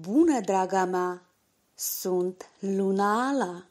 Bună, draga mea! Sunt Luna Ala!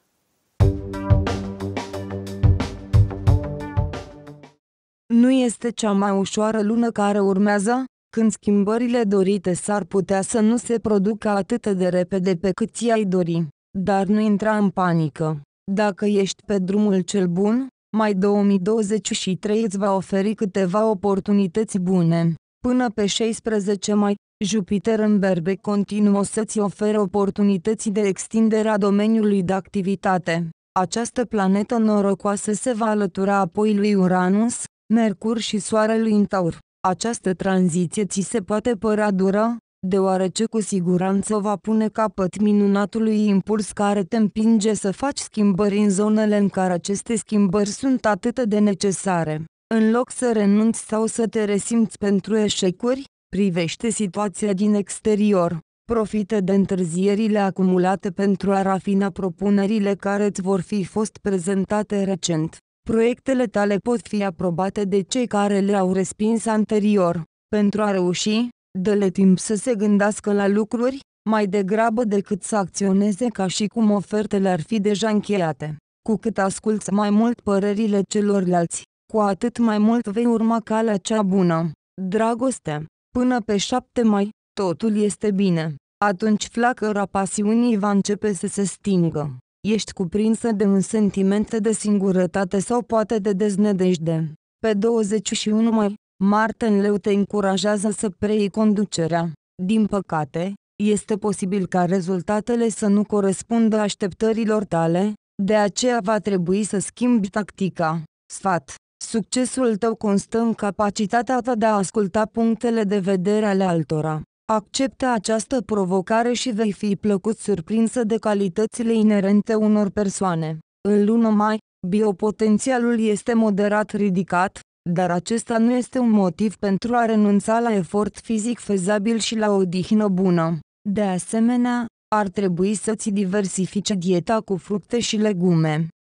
Nu este cea mai ușoară lună care urmează, când schimbările dorite s-ar putea să nu se producă atât de repede pe cât ți-ai dori. Dar nu intra în panică. Dacă ești pe drumul cel bun, mai 2023 îți va oferi câteva oportunități bune. Până pe 16 mai, Jupiter în berbe continuă să-ți ofere oportunități de extindere a domeniului de activitate. Această planetă norocoasă se va alătura apoi lui Uranus, Mercur și Soarelui în Taur. Această tranziție ți se poate părea dură, deoarece cu siguranță va pune capăt minunatului impuls care te împinge să faci schimbări în zonele în care aceste schimbări sunt atât de necesare. În loc să renunți sau să te resimți pentru eșecuri, privește situația din exterior, profită de întârzierile acumulate pentru a rafina propunerile care îți vor fi fost prezentate recent. Proiectele tale pot fi aprobate de cei care le-au respins anterior. Pentru a reuși, dă-le timp să se gândească la lucruri, mai degrabă decât să acționeze ca și cum ofertele ar fi deja încheiate. Cu cât asculți mai mult părerile celorlalți, cu atât mai mult vei urma calea cea bună. Dragoste Până pe 7 mai, totul este bine. Atunci flacăra pasiunii va începe să se stingă. Ești cuprinsă de un sentiment de singurătate sau poate de deznădejde. Pe 21 mai, Marte în leu te încurajează să preiei conducerea. Din păcate, este posibil ca rezultatele să nu corespundă așteptărilor tale, de aceea va trebui să schimbi tactica. Sfat Succesul tău constă în capacitatea ta de a asculta punctele de vedere ale altora. Acceptă această provocare și vei fi plăcut surprinsă de calitățile inerente unor persoane. În lună mai, biopotențialul este moderat ridicat, dar acesta nu este un motiv pentru a renunța la efort fizic fezabil și la o odihnă bună. De asemenea, ar trebui să-ți diversifice dieta cu fructe și legume.